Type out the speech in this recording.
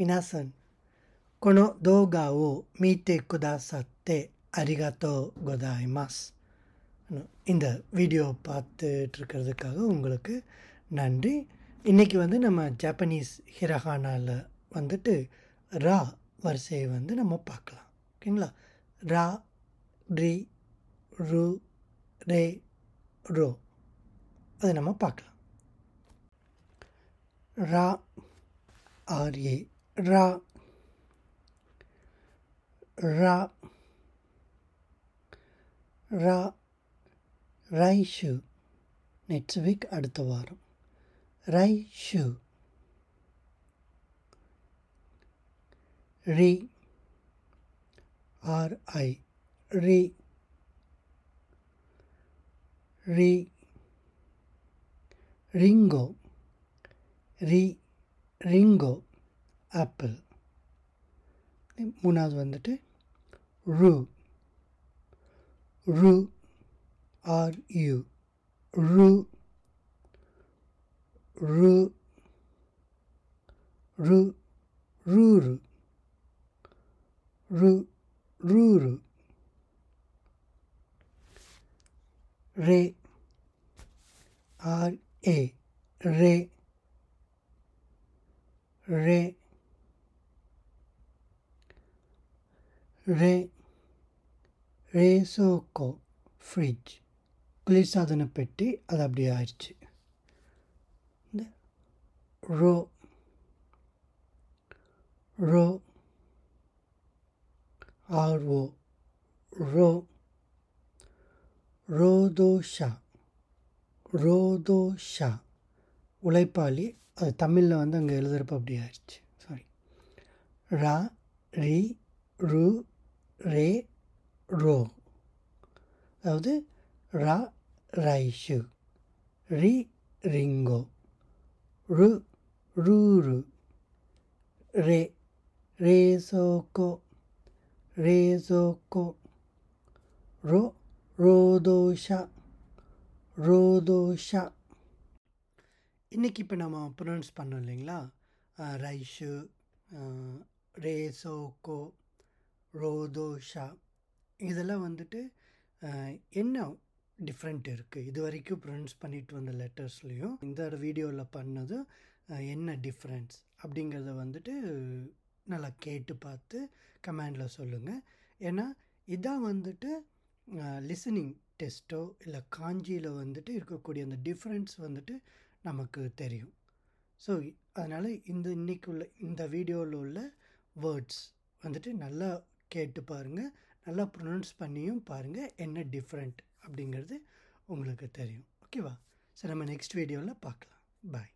皆さん、この動画を見てくださってありがとうございます。இந்த video பார்த்துட்டு இருக்கிறதுக்காக உங்களுக்கு நன்றி இன்னைக்கு வந்து நம்ம ஜாப்பனீஸ் ஹிரஹானாவில் வந்துட்டு ரா வரிசையை வந்து நம்ம பார்க்கலாம் ஓகேங்களா ரா ரி ரு ரே ரோ அதை நம்ம பார்க்கலாம் ரா ஆர்ஏ ரா ரா ரா ரை ஷூ நெக்ஸ்ட் வீக் அடுத்த வாரம் ரை ஷூ ரி ஆர்ஐ ரி ரி ரிங்கோ ரி ரிங்கோ ஆப்பிள் மூணாவது வந்துட்டு ரூ ரூ ஆர் யூ ரூ ரூ ரு ரூரு ரு ரூரு ரே R A ray ray れ冷蔵庫 fridge குளிர்சாதன அது அப்படியே ஆயிடுச்சு இந்த ரோ ரோ ஆர்ஓ ரோ ரோதோஷா ரோதோஷா உழைப்பாளி அது தமிழில் வந்து அங்கே எழுதுகிறப்ப அப்படி ஆயிடுச்சு சாரி ரா ரி ரு レロー。なので、ラ来週、リリンゴ、ルルール、レ冷蔵庫、冷蔵庫、ロ労働者、労働者。இன்னைக்கு இப்போ நம்ம ப்ரொனவுன்ஸ் பண்ணோம் இல்லைங்களா ரைஷு ரேசோகோ ரோதோஷா இதெல்லாம் வந்துட்டு என்ன டிஃப்ரெண்ட் இருக்குது இது வரைக்கும் ப்ரொனன்ஸ் பண்ணிட்டு வந்த லெட்டர்ஸ்லேயும் இந்த வீடியோவில் பண்ணதும் என்ன டிஃப்ரென்ஸ் அப்படிங்கிறத வந்துட்டு நல்லா கேட்டு பார்த்து கமெண்டில் சொல்லுங்கள் ஏன்னா இதான் வந்துட்டு லிசனிங் டெஸ்ட்டோ இல்லை காஞ்சியில் வந்துட்டு இருக்கக்கூடிய அந்த டிஃப்ரென்ஸ் வந்துட்டு நமக்கு தெரியும் ஸோ அதனால் இந்த இன்றைக்கு உள்ள இந்த வீடியோவில் உள்ள வேர்ட்ஸ் வந்துட்டு நல்லா கேட்டு பாருங்கள் நல்லா ப்ரொனவுன்ஸ் பண்ணியும் பாருங்கள் என்ன டிஃப்ரெண்ட் அப்படிங்கிறது உங்களுக்கு தெரியும் ஓகேவா சரி நம்ம நெக்ஸ்ட் வீடியோவில் பார்க்கலாம் பாய்